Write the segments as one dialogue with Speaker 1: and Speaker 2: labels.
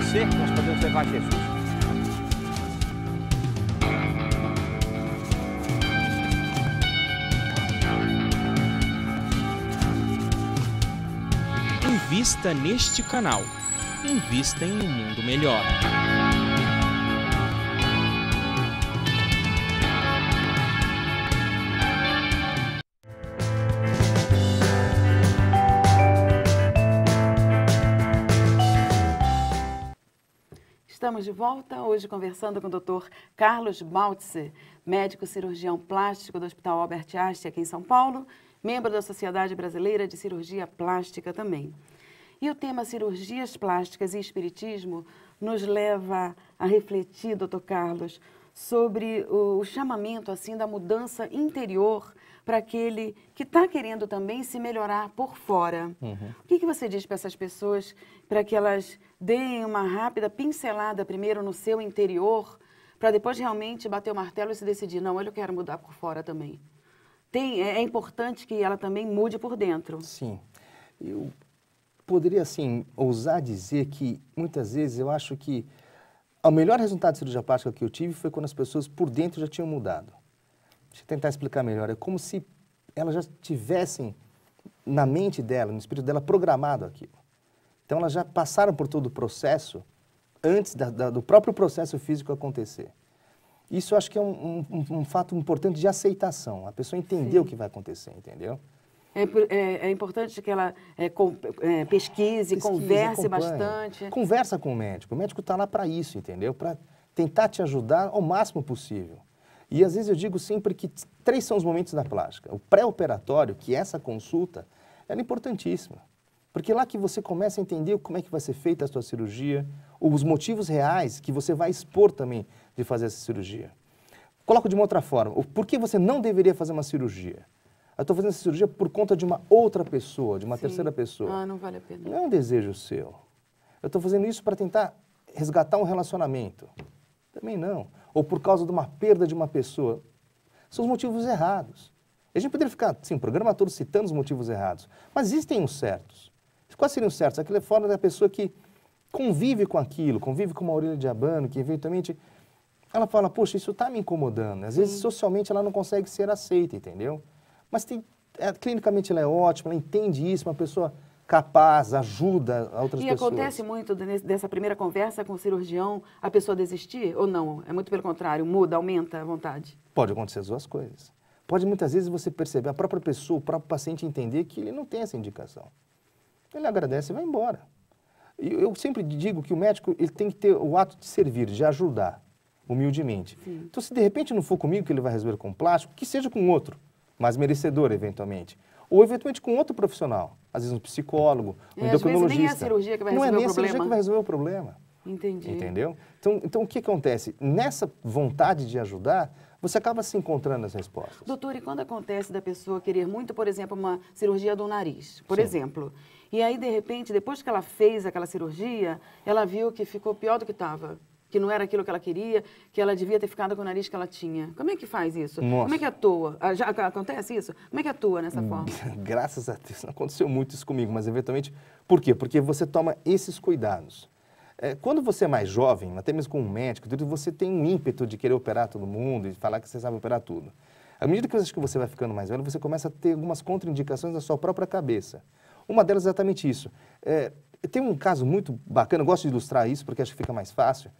Speaker 1: você que nós podemos levar Jesus. Invista neste canal. Invista em um mundo melhor.
Speaker 2: Estamos de volta hoje conversando com o Dr. Carlos Maltze, médico cirurgião plástico do Hospital Albert Einstein aqui em São Paulo, membro da Sociedade Brasileira de Cirurgia Plástica também. E o tema cirurgias plásticas e espiritismo nos leva a refletir, Dr. Carlos, sobre o chamamento assim da mudança interior para aquele que está querendo também se melhorar por fora. Uhum. O que, que você diz para essas pessoas para que elas deem uma rápida pincelada primeiro no seu interior para depois realmente bater o martelo e se decidir não, eu quero mudar por fora também. Tem, é, é importante que ela também mude por dentro. Sim,
Speaker 1: eu poderia assim ousar dizer que muitas vezes eu acho que o melhor resultado de cirurgia plástica que eu tive foi quando as pessoas por dentro já tinham mudado. Deixa eu tentar explicar melhor. É como se elas já tivessem na mente dela, no espírito dela, programado aquilo. Então elas já passaram por todo o processo antes da, da, do próprio processo físico acontecer. Isso acho que é um, um, um fato importante de aceitação. A pessoa entender o que vai acontecer, entendeu?
Speaker 2: É, é, é, importante que ela é, com, é, pesquise, converse acompanha. bastante.
Speaker 1: Conversa com o médico. O médico está lá para isso, entendeu? Para tentar te ajudar ao máximo possível. E às vezes eu digo sempre que três são os momentos da plástica. O pré-operatório, que é essa consulta, ela é importantíssima. Porque é lá que você começa a entender como é que vai ser feita a sua cirurgia, os motivos reais que você vai expor também de fazer essa cirurgia. Coloco de uma outra forma, por que você não deveria fazer uma cirurgia? Eu estou fazendo essa cirurgia por conta de uma outra pessoa, de uma Sim. terceira pessoa.
Speaker 2: Ah, não vale a pena. Não
Speaker 1: é um desejo seu. Eu estou fazendo isso para tentar resgatar um relacionamento. Também não. Ou por causa de uma perda de uma pessoa. São os motivos errados. A gente poderia ficar, sim, o programa todo citando os motivos errados, mas existem os certos. Quais seriam os certos? Aquilo é fora da pessoa que convive com aquilo, convive com uma orelha de abano, que eventualmente ela fala, poxa, isso está me incomodando. Às vezes, socialmente, ela não consegue ser aceita, entendeu? Mas tem, é, clinicamente ela é ótima, ela entende isso, uma pessoa capaz, ajuda outras pessoas. E acontece
Speaker 2: muito dessa primeira conversa com o cirurgião, a pessoa desistir ou não? É muito pelo contrário, muda, aumenta a vontade?
Speaker 1: Pode acontecer as duas coisas. Pode muitas vezes você perceber, a própria pessoa, o próprio paciente entender que ele não tem essa indicação. Ele agradece e vai embora. Eu sempre digo que o médico ele tem que ter o ato de servir, de ajudar, humildemente. Sim. Então, se de repente não for comigo que ele vai resolver com plástico, que seja com outro mais merecedor, eventualmente. Ou, eventualmente, com outro profissional. Às vezes, um psicólogo, um é, endocrinologista. nem é a cirurgia que vai é resolver o problema. Não é nem a cirurgia que vai resolver o problema.
Speaker 2: Entendi. Entendeu?
Speaker 1: Então, então, o que acontece? Nessa vontade de ajudar, você acaba se encontrando as respostas.
Speaker 2: Doutor, e quando acontece da pessoa querer muito, por exemplo, uma cirurgia do nariz, por Sim. exemplo, e aí, de repente, depois que ela fez aquela cirurgia, ela viu que ficou pior do que estava? que não era aquilo que ela queria, que ela devia ter ficado com o nariz que ela tinha. Como é que faz isso? Nossa. Como é que atua? Ah, já acontece isso? Como é que atua nessa hum, forma?
Speaker 1: Graças a Deus, não aconteceu muito isso comigo, mas eventualmente. Por quê? Porque você toma esses cuidados. É, quando você é mais jovem, até mesmo com um médico, você tem um ímpeto de querer operar todo mundo e falar que você sabe operar tudo. À medida que você vai ficando mais velho, você começa a ter algumas contraindicações na sua própria cabeça. Uma delas é exatamente isso. É, tem um caso muito bacana, eu gosto de ilustrar isso porque acho que fica mais fácil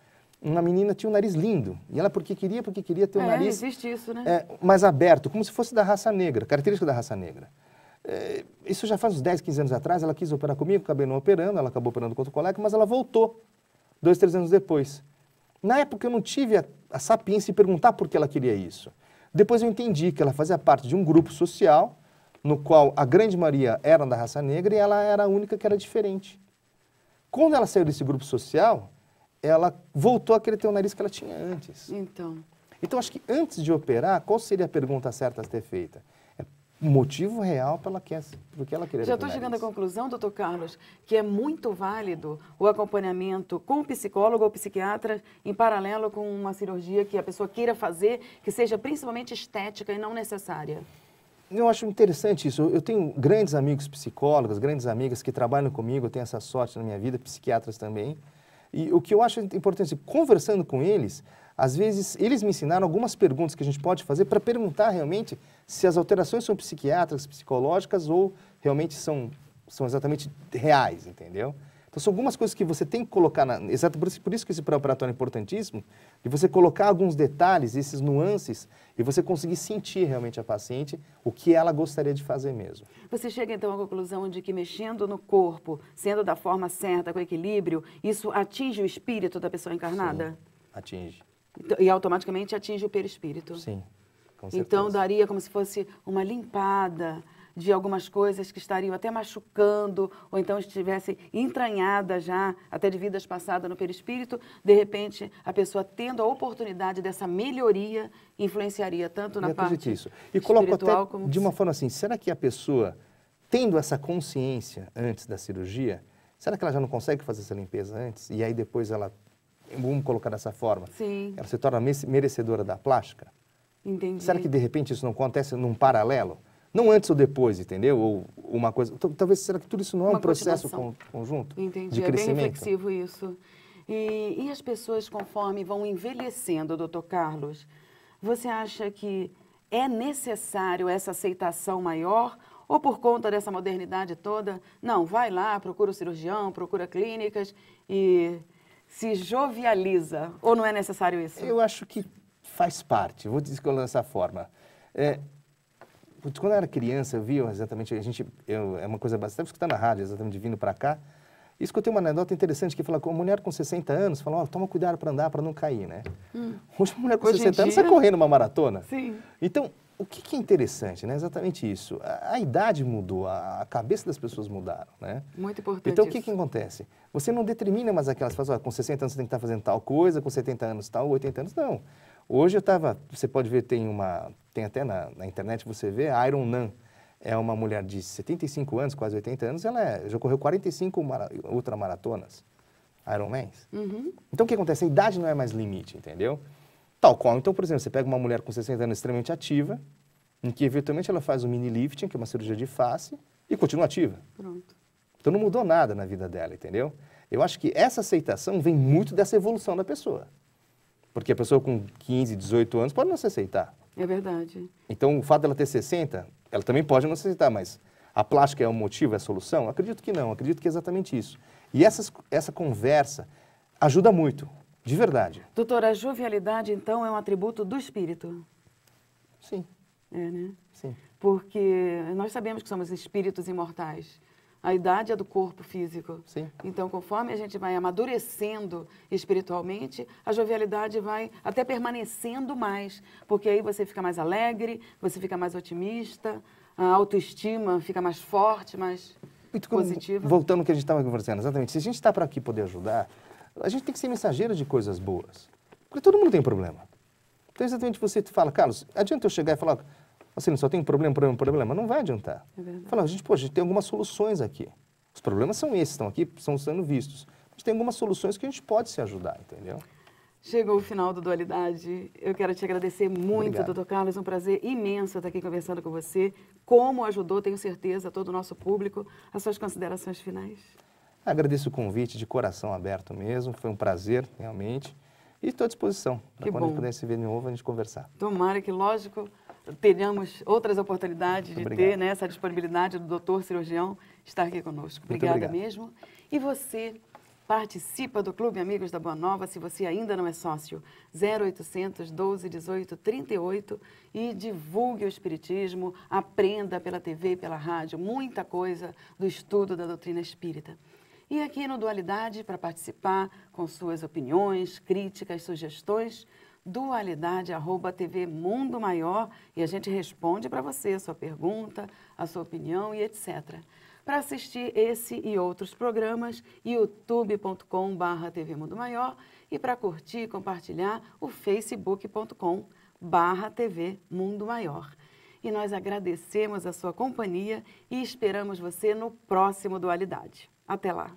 Speaker 1: uma menina tinha um nariz lindo. E ela, porque queria, porque queria ter um é, nariz.
Speaker 2: existe isso, né? É,
Speaker 1: mais aberto, como se fosse da raça negra, característica da raça negra. É, isso já faz uns 10, 15 anos atrás. Ela quis operar comigo, acabei não operando, ela acabou operando com outro colega, mas ela voltou, dois, três anos depois. Na época eu não tive a, a sapiência de perguntar por que ela queria isso. Depois eu entendi que ela fazia parte de um grupo social no qual a grande maioria era da raça negra e ela era a única que era diferente. Quando ela saiu desse grupo social, ela voltou a querer ter o nariz que ela tinha antes. Então. Então, acho que antes de operar, qual seria a pergunta certa a ser feita? É motivo real pela que, ela querer Já estou chegando à
Speaker 2: conclusão, doutor Carlos, que é muito válido o acompanhamento com o psicólogo ou psiquiatra em paralelo com uma cirurgia que a pessoa queira fazer, que seja principalmente estética e não necessária. Eu
Speaker 1: acho interessante isso. Eu tenho grandes amigos psicólogos, grandes amigas que trabalham comigo, eu tenho essa sorte na minha vida, psiquiatras também. E o que eu acho importante, conversando com eles, às vezes eles me ensinaram algumas perguntas que a gente pode fazer para perguntar realmente se as alterações são psiquiátricas, psicológicas ou realmente são, são exatamente reais, entendeu? Então, são algumas coisas que você tem que colocar, na, exato, por isso, por isso que esse pré-operatório é importantíssimo, de você colocar alguns detalhes, esses nuances, e você conseguir sentir realmente a paciente o que ela gostaria de fazer mesmo.
Speaker 2: Você chega então à conclusão de que mexendo no corpo, sendo da forma certa, com equilíbrio, isso atinge o espírito da pessoa encarnada? Sim, atinge. Então, e automaticamente atinge o perispírito? Sim, com então, certeza. Então daria como se fosse uma limpada, de algumas coisas que estariam até machucando, ou então estivessem entranhadas já, até de vidas passadas no perispírito, de repente a pessoa tendo a oportunidade dessa melhoria influenciaria tanto na Eu parte isso. E coloco até como... de
Speaker 1: uma forma assim, será que a pessoa tendo essa consciência antes da cirurgia, será que ela já não consegue fazer essa limpeza antes e aí depois ela vamos colocar dessa forma, Sim. ela se torna merecedora da plástica?
Speaker 2: Entendi. Será que de
Speaker 1: repente isso não acontece num paralelo? Não antes ou depois, entendeu? Ou uma coisa. Então, talvez será que tudo isso não é uma um processo con, conjunto?
Speaker 2: Entendi, de crescimento? é bem reflexivo isso. E, e as pessoas, conforme vão envelhecendo, doutor Carlos, você acha que é necessário essa aceitação maior? Ou por conta dessa modernidade toda, não, vai lá, procura o cirurgião, procura clínicas e se jovializa? Ou não é necessário isso? Eu
Speaker 1: acho que faz parte, vou dizer que eu lanço a forma. É, Putz, quando eu era criança, eu vi exatamente, a gente, eu, é uma coisa bastante, escutando na rádio, exatamente, vindo para cá, e escutei uma anedota interessante que fala que uma mulher com 60 anos falou, toma cuidado para andar, para não cair, né? Hum. Hoje uma mulher com Hoje 60 dia... anos está correndo uma maratona. Sim. Então, o que, que, é interessante, né? Exatamente isso. A, a idade mudou, a, a, cabeça das pessoas mudaram, né?
Speaker 2: Muito importante Então, o que, que
Speaker 1: acontece? Você não determina mais aquelas, faz, assim, com 60 anos você tem que estar tá fazendo tal coisa, com 70 anos tal, 80 anos, não. Hoje eu estava, você pode ver, tem uma, tem até na, na internet, você vê, a Iron Man é uma mulher de 75 anos, quase 80 anos, ela é, já correu 45 mara, ultramaratonas, Iron Uhum. Então, o que acontece? A idade não é mais limite, entendeu? Tal qual. Então, por exemplo, você pega uma mulher com 60 anos extremamente ativa, em que eventualmente ela faz um mini lifting, que é uma cirurgia de face, e continua ativa. Pronto. Então, não mudou nada na vida dela, entendeu? Eu acho que essa aceitação vem muito dessa evolução da pessoa. Porque a pessoa com 15, 18 anos pode não se aceitar.
Speaker 2: É verdade.
Speaker 1: Então, o fato dela ter 60, ela também pode não necessitar, mas a plástica é o motivo, é a solução? Acredito que não, acredito que é exatamente isso. E essas, essa conversa ajuda muito, de verdade.
Speaker 2: Doutora, a jovialidade, então, é um atributo do espírito? Sim. É, né? Sim. Porque nós sabemos que somos espíritos imortais. A idade é do corpo físico. Sim. Então, conforme a gente vai amadurecendo espiritualmente, a jovialidade vai até permanecendo mais, porque aí você fica mais alegre, você fica mais otimista, a autoestima fica mais forte, mais
Speaker 1: Muito positiva. Voltando ao que a gente estava conversando, exatamente. Se a gente está para aqui poder ajudar, a gente tem que ser mensageiro de coisas boas. Porque todo mundo tem problema. Então, exatamente você fala, Carlos, adianta eu chegar e falar, assim, só tem problema, problema, problema, não vai adiantar. É a gente, pô, a gente tem algumas soluções aqui. Os problemas são esses, estão aqui, estão sendo vistos. A gente tem algumas soluções que a gente pode se ajudar, entendeu?
Speaker 2: Chegou o final do Dualidade. Eu quero te agradecer muito, Obrigado. doutor Carlos. É um prazer imenso estar aqui conversando com você. Como ajudou, tenho certeza, todo o nosso público. As suas considerações finais.
Speaker 1: Agradeço o convite de coração aberto mesmo. Foi um prazer, realmente. E estou à disposição Que quando bom. a gente puder se ver de novo, a gente conversar.
Speaker 2: Tomara que, lógico, tenhamos outras oportunidades Muito de obrigado. ter né, essa disponibilidade do doutor cirurgião estar aqui conosco. Obrigada mesmo. E você participa do Clube Amigos da Boa Nova, se você ainda não é sócio, 0800 12 18 38 e divulgue o Espiritismo, aprenda pela TV e pela rádio muita coisa do estudo da doutrina espírita. E aqui no Dualidade, para participar com suas opiniões, críticas, sugestões, dualidade@tv Mundo Maior e a gente responde para você a sua pergunta, a sua opinião e etc. Para assistir esse e outros programas, youtube.com/barra TV Mundo Maior e para curtir e compartilhar o facebook.com/barra TV Mundo Maior. E nós agradecemos a sua companhia e esperamos você no próximo Dualidade. Até lá!